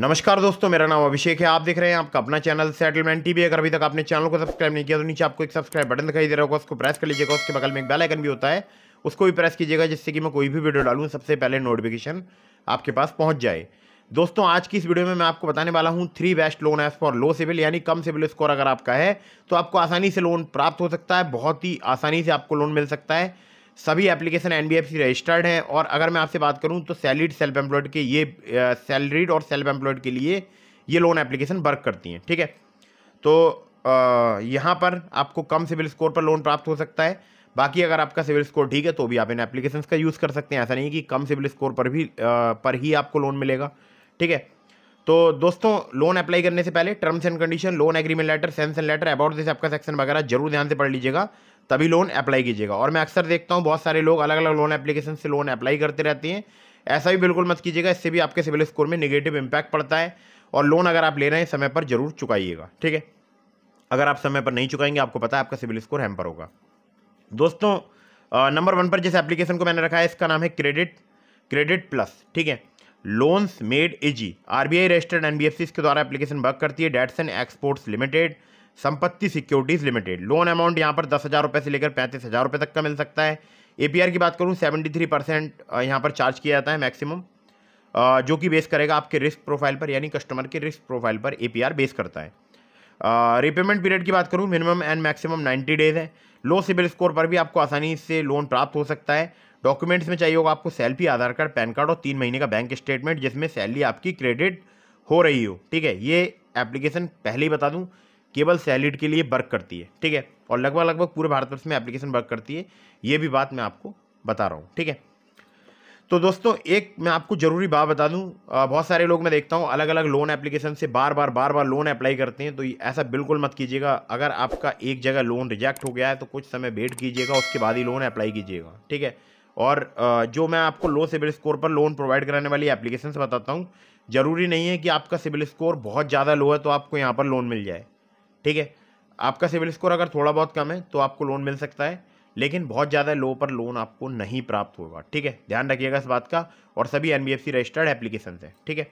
नमस्कार दोस्तों मेरा नाम अभिषेक है आप देख रहे हैं आपका अपना चैनल सेटलमेंट टीवी अगर अभी तक आपने चैनल को सब्सक्राइब नहीं किया तो नीचे आपको एक सब्सक्राइब बटन दिखाई दे रहा होगा उसको प्रेस कर लीजिएगा उसके बगल में एक बेल आइकन भी होता है उसको भी प्रेस कीजिएगा जिससे कि मैं कोई भी वीडियो डालूँ सबसे पहले नोटिफिकेशन आपके पास पहुँच जाए दोस्तों आज की इस वीडियो में मैं आपको बताने वाला हूँ three best loan apps for low CIBIL यानी कम सिविल स्कोर अगर आपका है तो आपको आसानी से लोन प्राप्त हो सकता है बहुत ही आसानी से आपको लोन मिल सकता है सभी एप्लीकेशन एन रजिस्टर्ड हैं और अगर मैं आपसे बात करूँ तो सैलरीड सेल्फ एम्प्लॉयड के ये सैलरीड और सेल्फ एम्प्लॉयड के लिए ये लोन एप्लीकेशन वर्क करती हैं ठीक है तो यहाँ पर आपको कम सिविल स्कोर पर लोन प्राप्त हो सकता है बाकी अगर आपका सिविल स्कोर ठीक है तो भी आप इन एप्लीकेशन का यूज़ कर सकते हैं ऐसा नहीं कि कम सिविल स्कोर पर भी आ, पर ही आपको लोन मिलेगा ठीक है तो दोस्तों लोन अप्लाई करने से पहले terms and condition loan agreement letter sanction and letter about this आपका सेक्शन वगैरह जरूर ध्यान से पढ़ लीजिएगा तभी लोन अप्लाई कीजिएगा और मैं अक्सर देखता हूँ बहुत सारे लोग अलग अलग लोन एप्लीकेशन से लोन अप्लाई करते रहते हैं ऐसा भी बिल्कुल मत कीजिएगा इससे भी आपके सिविल स्कोर में निगेटिव इम्पैक्ट पड़ता है और लोन अगर आप ले रहे हैं समय पर जरूर चुकाइएगा ठीक है अगर आप समय पर नहीं चुकाएंगे आपको पता है आपका सिविल स्कोर हैम्पर होगा दोस्तों नंबर वन पर जिस एप्लीकेशन को मैंने रखा है इसका नाम है क्रेडिट क्रेडिट प्लस ठीक है loans made easy RBI registered NBFC के द्वारा एप्लीकेशन वर्क करती है dates and exports limited Sampatti securities limited loan amount यहाँ पर दस हज़ार रुपये से लेकर पैंतीस हज़ार रुपये तक का मिल सकता है ए की बात करूँ सेवेंटी थ्री परसेंट यहाँ पर चार्ज किया जाता है मैक्सिमम जो कि बेस करेगा आपके रिस्क प्रोफाइल पर यानी कस्टमर के रिस्क प्रोफाइल पर ए बेस करता है रिपेमेंट पीरियड की बात करूँ minimum and maximum ninety days है लो सिबिल स्कोर पर भी आपको आसानी से लोन प्राप्त हो सकता है डॉक्यूमेंट्स में चाहिए होगा आपको selfie Aadhaar card pan card और तीन महीने का बैंक स्टेटमेंट जिसमें सैलरी आपकी क्रेडिट हो रही हो ठीक है ये एप्लीकेशन पहले ही बता दूँ केवल सैलिड के लिए वर्क करती है ठीक है और लगभग लगभग पूरे भारतवर्ष में एप्लीकेशन वर्क करती है ये भी बात मैं आपको बता रहा हूँ ठीक है तो दोस्तों एक मैं आपको ज़रूरी बात बता दूं बहुत सारे लोग मैं देखता हूं अलग अलग लोन एप्लीकेशन से बार बार बार बार लोन अप्लाई करते हैं तो ऐसा बिल्कुल मत कीजिएगा अगर आपका एक जगह लोन रिजेक्ट हो गया है तो कुछ समय वेट कीजिएगा उसके बाद ही लोन अप्लाई कीजिएगा ठीक है और जो मैं आपको लो सिविल स्कोर पर लोन प्रोवाइड कराने वाली एप्लीकेशन बताता हूँ ज़रूरी नहीं है कि आपका सिविल स्कोर बहुत ज़्यादा लो है तो आपको यहाँ पर लोन मिल जाए ठीक है आपका सिविल स्कोर अगर थोड़ा बहुत कम है तो आपको लोन मिल सकता है लेकिन बहुत ज़्यादा लो पर लोन आपको नहीं प्राप्त होगा ठीक है ध्यान रखिएगा इस बात का और सभी एन रजिस्टर्ड एप्लीकेशन है ठीक है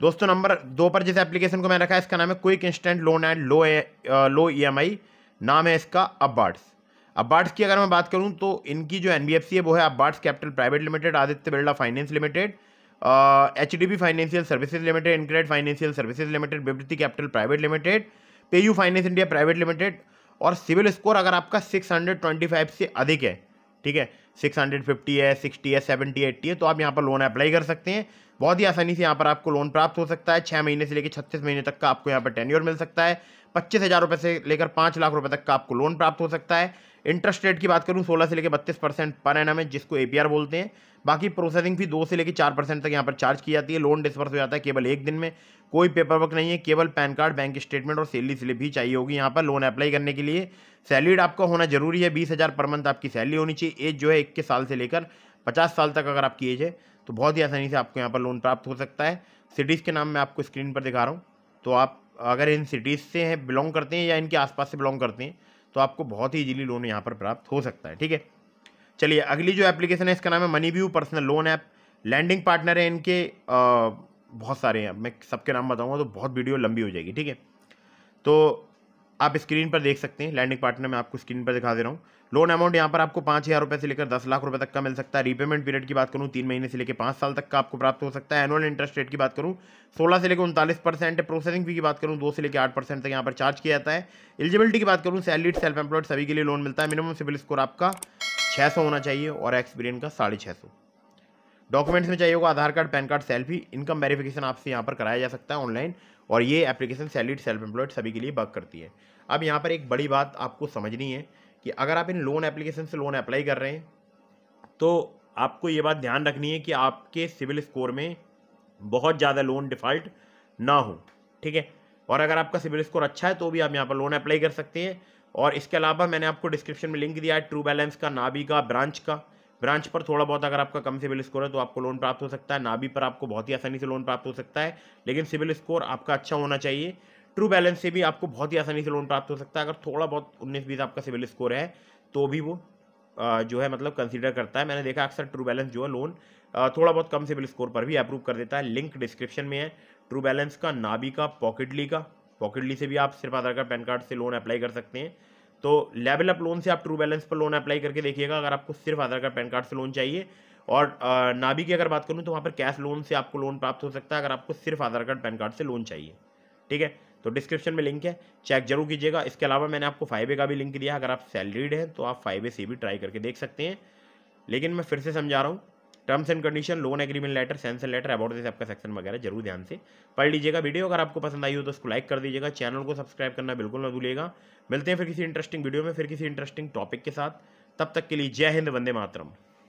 दोस्तों नंबर दो पर जिस एप्लीकेशन को मैंने रखा है इसका नाम है क्विक इंस्टेंट लोन एंड लो लो ई नाम है इसका अबार्ड्स अबार्ड्स की अगर मैं बात करूँ तो इनकी जो एन है वो है अबार्ड्स capital private limited Aditya Birla finance limited H D financial services limited InCred financial services limited बिब्रति capital private limited PayU finance India private limited और सिविल स्कोर अगर आपका 625 से अधिक है ठीक है 650 है 60 है 70 80 है तो आप यहाँ पर लोन अप्लाई कर सकते हैं बहुत ही आसानी से यहाँ पर आपको लोन प्राप्त हो सकता है छः महीने से लेकर छत्तीस महीने तक का आपको यहाँ पर टेन्योर मिल सकता है पच्चीस हज़ार रुपये से लेकर पाँच लाख रुपये तक का आपको लोन प्राप्त हो सकता है इंटरेस्ट रेट की बात करूँ सोलह से लेकर बत्तीस परसेंट पर एन एम जिसको ए बोलते हैं बाकी प्रोसेसिंग फी दो से लेकर चार परसेंट तक यहाँ पर चार्ज की जाती है लोन डिस्पर्स हो जाता है केवल एक दिन में कोई पेपर वर्क नहीं है केवल पैन कार्ड बैंक स्टेटमेंट और सैलरी स्लिप भी चाहिए होगी यहाँ पर लोन अप्लाई करने के लिए सैलरीड आपका होना जरूरी है बीस हज़ार पर मंथ आपकी सैलरी होनी चाहिए एज जो है इक्कीस साल से लेकर पचास साल तक अगर आपकी एज है तो बहुत ही आसानी से आपको यहाँ पर लोन प्राप्त हो सकता है सिटीज़ के नाम मैं आपको स्क्रीन पर दिखा रहा हूँ तो आप अगर इन सिटीज़ से हैं बिलोंग करते हैं या इनके आसपास से बिलोंग करते हैं तो आपको बहुत ही ईजिली लोन यहाँ पर प्राप्त हो सकता है ठीक है चलिए अगली जो एप्लीकेशन है इसका नाम है Money View personal loan app lending partner है इनके आ, बहुत सारे हैं मैं सबके नाम बताऊँगा तो बहुत वीडियो लंबी हो जाएगी ठीक है तो आप स्क्रीन पर देख सकते हैं लैंडिंग पार्टनर मैं आपको स्क्रीन पर दिखा दे रहा हूँ लोन अमाउंट यहाँ पर आपको पाँच हज़ार रुपये से लेकर दस लाख रुपये तक का मिल सकता है रीपेमेंट पीरियड की बात करूँ तीन महीने से लेकर पाँच साल तक का आपको प्राप्त हो सकता है एनुअल इंटरेस्ट रेट की बात करूँ सोलह से लेकर उनतालीस परसेंट प्रोसेसिंग फी की बात करूँ दो से लेकर आठ परसेंट तक यहाँ पर चार्ज किया जाता है एलिजिबिलिटी की बात करूँ सैलरीड सेल्फ एम्प्लॉयड सभी के लिए लोन मिलता है मिनिमम सिविल स्कोर आपका छः सौ होना चाहिए और एक्सपीरियंस का साढ़े छः सौ डॉक्यूमेंट्स में चाहिए होगा Aadhaar card pan card selfie income verification आपसे यहाँ पर कराया जा सकता है ऑनलाइन और ये एप्लीकेशन सैलरीड सेल्फ एम्प्लॉयड सभी के लिए बग करती है अब यहाँ पर एक बड़ी बात आपको समझनी है कि अगर आप इन लोन एप्लीकेशन से लोन अप्लाई कर रहे हैं तो आपको ये बात ध्यान रखनी है कि आपके सिविल स्कोर में बहुत ज़्यादा लोन डिफ़ॉल्ट ना हो ठीक है और अगर आपका सिविल स्कोर अच्छा है तो भी आप यहाँ पर लोन अप्लाई कर सकते हैं और इसके अलावा मैंने आपको डिस्क्रिप्शन में लिंक दिया है ट्रू बैलेंस का नाबी का ब्रांच का ब्रांच पर थोड़ा बहुत अगर आपका कम सिविल स्कोर है तो आपको लोन प्राप्त हो सकता है नाबी पर आपको बहुत ही आसानी से लोन प्राप्त हो सकता है लेकिन सिविल स्कोर आपका अच्छा होना चाहिए ट्रू बैलेंस से भी आपको बहुत ही आसानी से लोन प्राप्त हो सकता है अगर थोड़ा बहुत उन्नीस बीस आपका सिविल स्कोर है तो भी वो जो है मतलब कंसीडर करता है मैंने देखा अक्सर ट्रू बैलेंस जो है लोन थोड़ा बहुत कम सिविल स्कोर पर भी अप्रूव कर देता है लिंक डिस्क्रिप्शन में है ट्रू बैलेंस का नाबी का पॉकेटली का पॉकेटली से भी आप सिर्फ आधार कार्ड पैन कार्ड से लोन अप्लाई कर सकते हैं तो लेवल अप लोन से आप ट्रू बैलेंस पर लोन अप्लाई करके देखिएगा अगर आपको सिर्फ आधार कार्ड पैन कार्ड से लोन चाहिए और नाबी की अगर बात करूँ तो वहाँ पर कैश लोन से आपको लोन प्राप्त हो सकता है अगर आपको सिर्फ आधार कार्ड पैन कार्ड से लोन चाहिए ठीक है तो डिस्क्रिप्शन में लिंक है चेक जरूर कीजिएगा इसके अलावा मैंने आपको फाइव का भी लिंक दिया अगर आप सैलरीड हैं तो आप फाइव से भी ट्राई करके देख सकते हैं लेकिन मैं फिर से समझा रहा हूँ terms and condition loan agreement letter sanction letter about this आपका सेक्शन वगैरह जरूर ध्यान से पढ़ लीजिएगा वीडियो अगर आपको पसंद आई हो तो उसको लाइक कर दीजिएगा चैनल को सब्सक्राइब करना बिल्कुल ना भूलिएगा मिलते हैं फिर किसी इंटरेस्टिंग वीडियो में फिर किसी इंटरेस्टिंग टॉपिक के साथ तब तक के लिए जय हिंद वंदे मातरम